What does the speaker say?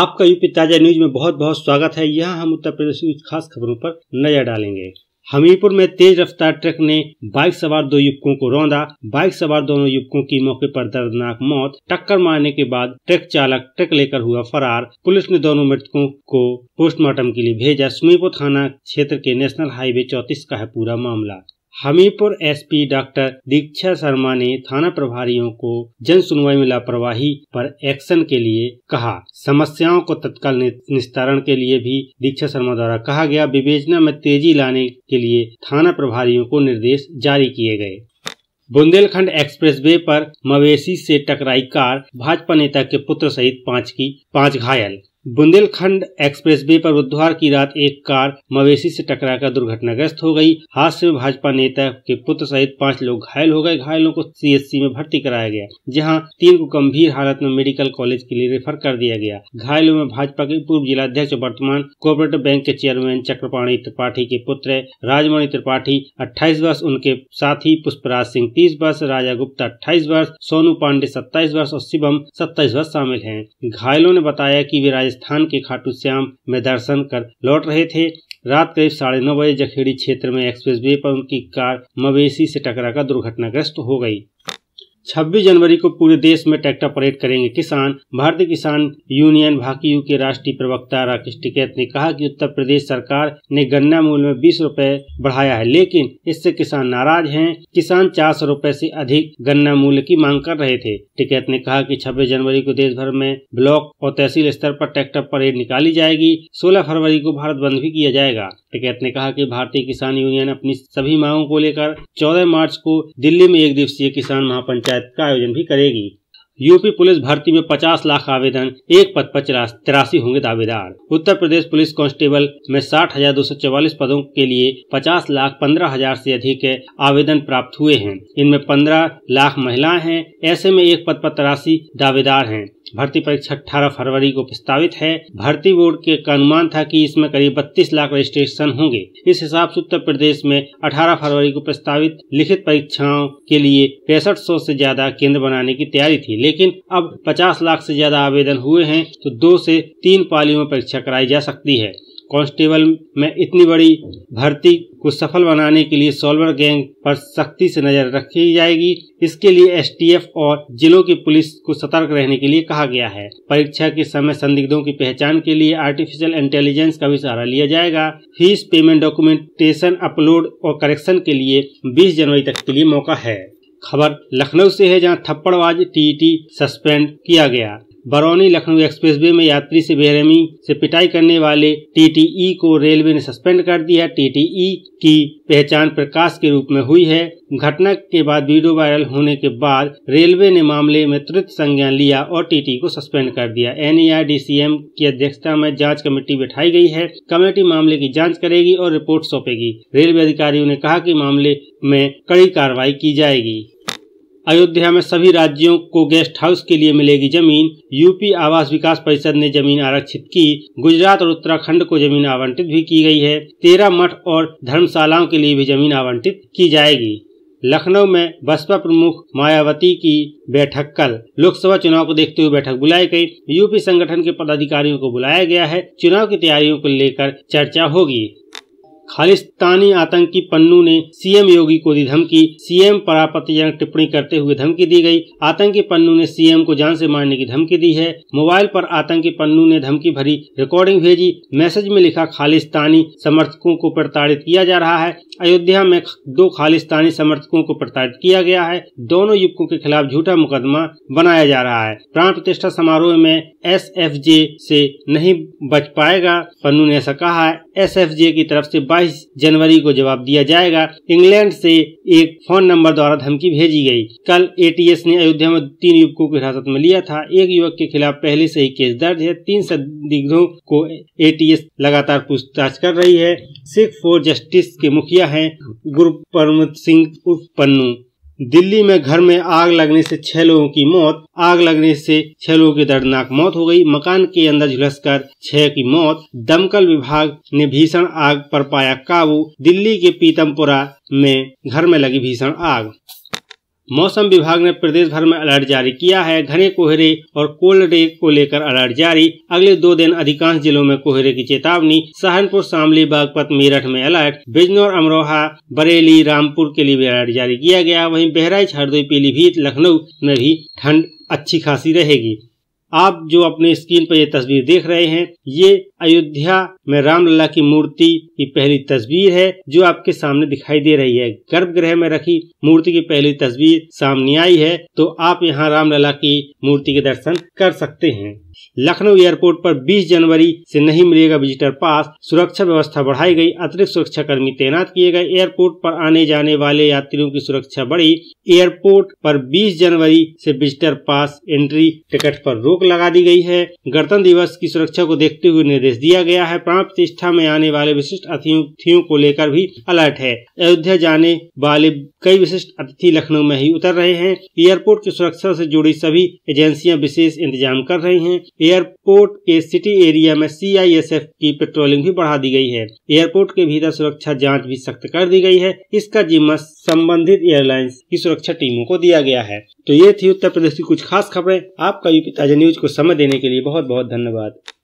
आपका यूपी ताजा न्यूज में बहुत बहुत स्वागत है यहाँ हम उत्तर प्रदेश की खास खबरों पर नजर डालेंगे हमीरपुर में तेज रफ्तार ट्रक ने बाइक सवार दो युवकों को रौंदा बाइक सवार दोनों युवकों की मौके पर दर्दनाक मौत टक्कर मारने के बाद ट्रक चालक ट्रक लेकर हुआ फरार पुलिस ने दोनों मृतकों को पोस्टमार्टम के लिए भेजा सुमीरपुर थाना क्षेत्र के नेशनल हाईवे चौतीस का है पूरा मामला हमीरपुर एसपी डॉक्टर दीक्षा शर्मा ने थाना प्रभारियों को जन सुनवाई में लापरवाही पर एक्शन के लिए कहा समस्याओं को तत्काल निस्तारण के लिए भी दीक्षा शर्मा द्वारा कहा गया विवेचना में तेजी लाने के लिए थाना प्रभारियों को निर्देश जारी किए गए बुंदेलखंड एक्सप्रेसवे पर मवेशी से टकराई कार भाजपा नेता के पुत्र सहित पांच की पांच घायल बुंदेलखंड एक्सप्रेस वे पर बुधवार की रात एक कार मवेशी से टकराकर दुर्घटनाग्रस्त हो गई हादसे में भाजपा नेता के पुत्र सहित पांच लोग घायल हो गए घायलों को सीएससी में भर्ती कराया गया जहां तीन को गंभीर हालत में मेडिकल कॉलेज के लिए रेफर कर दिया गया घायलों में भाजपा के पूर्व जिलाध्यक्ष वर्तमान कोऑपरेटिव बैंक के चेयरमैन चक्रपाणी त्रिपाठी के पुत्र राजमणि त्रिपाठी अट्ठाईस वर्ष उनके साथी पुष्पराज सिंह तीस वर्ष राजा गुप्ता अट्ठाईस वर्ष सोनू पांडे सत्ताईस वर्ष और शिवम सत्ताईस वर्ष शामिल है घायलों ने बताया की वे राजस्थान के खाटू श्याम में दर्शन कर लौट रहे थे रात करीब साढ़े नौ बजे जखेड़ी क्षेत्र में एक्सप्रेस वे पर उनकी कार मवेशी से टकराकर दुर्घटनाग्रस्त हो गई 26 जनवरी को पूरे देश में ट्रैक्टर परेड करेंगे किसान भारतीय किसान यूनियन यू के राष्ट्रीय प्रवक्ता राकेश टिकैत ने कहा कि उत्तर प्रदेश सरकार ने गन्ना मूल्य में बीस रूपए बढ़ाया है लेकिन इससे किसान नाराज हैं किसान चार सौ रूपए ऐसी अधिक गन्ना मूल्य की मांग कर रहे थे टिकैत ने कहा की छब्बीस जनवरी को देश भर में ब्लॉक और तहसील स्तर आरोप ट्रैक्टर परेड निकाली जाएगी सोलह फरवरी को भारत बंद भी किया जाएगा टिकैत ने कहा की भारतीय किसान यूनियन अपनी सभी मांगों को लेकर चौदह मार्च को दिल्ली में एक दिवसीय किसान महापंचायत पंचायत का आयोजन भी करेगी यूपी पुलिस भर्ती में 50 लाख आवेदन एक पद पर तिरासी होंगे दावेदार उत्तर प्रदेश पुलिस कांस्टेबल में साठ हजार दो सौ चौवालीस पदों के लिए 50 लाख पंद्रह हजार ऐसी अधिक आवेदन प्राप्त हुए हैं इनमें 15 लाख महिलाएं हैं ऐसे में एक पद पर तिरासी दावेदार हैं भर्ती परीक्षा अठारह फरवरी को प्रस्तावित है भर्ती बोर्ड के का अनुमान था कि इसमें करीब 32 लाख रजिस्ट्रेशन होंगे इस हिसाब से उत्तर प्रदेश में 18 फरवरी को प्रस्तावित लिखित परीक्षाओं के लिए पैंसठ सौ से ज्यादा केंद्र बनाने की तैयारी थी लेकिन अब 50 लाख से ज्यादा आवेदन हुए हैं तो दो से तीन पालियों में परीक्षा कराई जा सकती है कांस्टेबल में इतनी बड़ी भर्ती को सफल बनाने के लिए सोलवर गैंग पर सख्ती से नजर रखी जाएगी इसके लिए एसटीएफ और जिलों की पुलिस को सतर्क रहने के लिए कहा गया है परीक्षा के समय संदिग्धों की पहचान के लिए आर्टिफिशियल इंटेलिजेंस का भी सहारा लिया जाएगा फीस पेमेंट डॉक्यूमेंटेशन अपलोड और करेक्शन के लिए बीस जनवरी तक के लिए मौका है खबर लखनऊ से है जहां थप्पड़बाज टीटी सस्पेंड किया गया बरौनी लखनऊ एक्सप्रेसवे में यात्री से बेरहमी से पिटाई करने वाले टीटीई को रेलवे ने सस्पेंड कर दिया टीटीई की पहचान प्रकाश के रूप में हुई है घटना के बाद वीडियो वायरल होने के बाद रेलवे ने मामले में त्वरित संज्ञान लिया और टीटी को सस्पेंड कर दिया एन की अध्यक्षता में जांच कमेटी बैठाई गई है कमेटी मामले की जांच करेगी और रिपोर्ट सौंपेगी रेलवे अधिकारियों ने कहा कि मामले में कड़ी कार्रवाई की जाएगी अयोध्या में सभी राज्यों को गेस्ट हाउस के लिए मिलेगी जमीन यूपी आवास विकास परिषद ने जमीन आरक्षित की गुजरात और उत्तराखंड को जमीन आवंटित भी की गई है तेरह मठ और धर्मशालाओं के लिए भी जमीन आवंटित की जाएगी लखनऊ में बसपा प्रमुख मायावती की बैठक कल लोकसभा चुनाव को देखते हुए बैठक बुलाई गई यूपी संगठन के पदाधिकारियों को बुलाया गया है चुनाव की तैयारियों को लेकर चर्चा होगी खालिस्तानी आतंकी पन्नू ने सीएम योगी को दी धमकी सीएम परापतिजनक टिप्पणी करते हुए धमकी दी गई आतंकी पन्नू ने सीएम को जान से मारने की धमकी दी है मोबाइल पर आतंकी पन्नू ने धमकी भरी रिकॉर्डिंग भेजी मैसेज में लिखा खालिस्तानी समर्थकों को प्रताड़ित किया जा रहा है अयोध्या में दो खालिस्तानी समर्थकों को प्रताड़ित किया गया है दोनों युवकों के खिलाफ झूठा मुकदमा बनाया जा रहा है प्राण प्रतिष्ठा समारोह में एस एफ जे से नहीं बच पाएगा पन्नू ने ऐसा कहा है एस एफ जे की तरफ ऐसी बाईस 22 जनवरी को जवाब दिया जाएगा इंग्लैंड से एक फोन नंबर द्वारा धमकी भेजी गई कल एटीएस ने अयोध्या में तीन युवकों को हिरासत में लिया था एक युवक के खिलाफ पहले से ही केस दर्ज है तीन संदिग्धों को एटीएस लगातार पूछताछ कर रही है सिख फोर जस्टिस के मुखिया है गुरु परमत सिंह उर्फ पन्नू दिल्ली में घर में आग लगने से छह लोगों की मौत आग लगने से छह लोगों की दर्दनाक मौत हो गई मकान के अंदर झुलस कर छह की मौत दमकल विभाग ने भीषण आग पर पाया काबू दिल्ली के पीतमपुरा में घर में लगी भीषण आग मौसम विभाग ने प्रदेश भर में अलर्ट जारी किया है घने कोहरे और कोल्ड डे को लेकर अलर्ट जारी अगले दो दिन अधिकांश जिलों में कोहरे की चेतावनी सहारनपुर शामली बागपत मेरठ में अलर्ट बिजनौर अमरोहा बरेली रामपुर के लिए भी अलर्ट जारी किया गया वहीं बहराइच हरदोई पीलीभीत लखनऊ में भी ठंड अच्छी खासी रहेगी आप जो अपने स्क्रीन पर ये तस्वीर देख रहे हैं ये अयोध्या में रामलला की मूर्ति की पहली तस्वीर है जो आपके सामने दिखाई दे रही है गर्भगृह में रखी मूर्ति की पहली तस्वीर सामने आई है तो आप यहाँ रामलला की मूर्ति के दर्शन कर सकते हैं लखनऊ एयरपोर्ट पर 20 जनवरी से नहीं मिलेगा विजिटर पास सुरक्षा व्यवस्था बढ़ाई गई अतिरिक्त सुरक्षा कर्मी तैनात किए गए एयरपोर्ट पर आने जाने वाले यात्रियों की सुरक्षा बढ़ी एयरपोर्ट पर 20 जनवरी से विजिटर पास एंट्री टिकट पर रोक लगा दी गई है गणतंत्र दिवस की सुरक्षा को देखते हुए निर्देश दिया गया है प्राण प्रतिष्ठा में आने वाले विशिष्ट अतिथियों को लेकर भी अलर्ट है अयोध्या जाने वाले कई विशिष्ट अतिथि लखनऊ में ही उतर रहे हैं एयरपोर्ट की सुरक्षा से जुड़ी सभी एजेंसियां विशेष इंतजाम कर रही हैं एयरपोर्ट के सिटी एरिया में सीआईएसएफ की पेट्रोलिंग भी बढ़ा दी गई है एयरपोर्ट के भीतर सुरक्षा जांच भी सख्त कर दी गई है इसका जिम्मा संबंधित एयरलाइंस की सुरक्षा टीमों को दिया गया है तो ये थी उत्तर प्रदेश की कुछ खास खबरें आपका यूपी ताजा न्यूज को समय देने के लिए बहुत बहुत धन्यवाद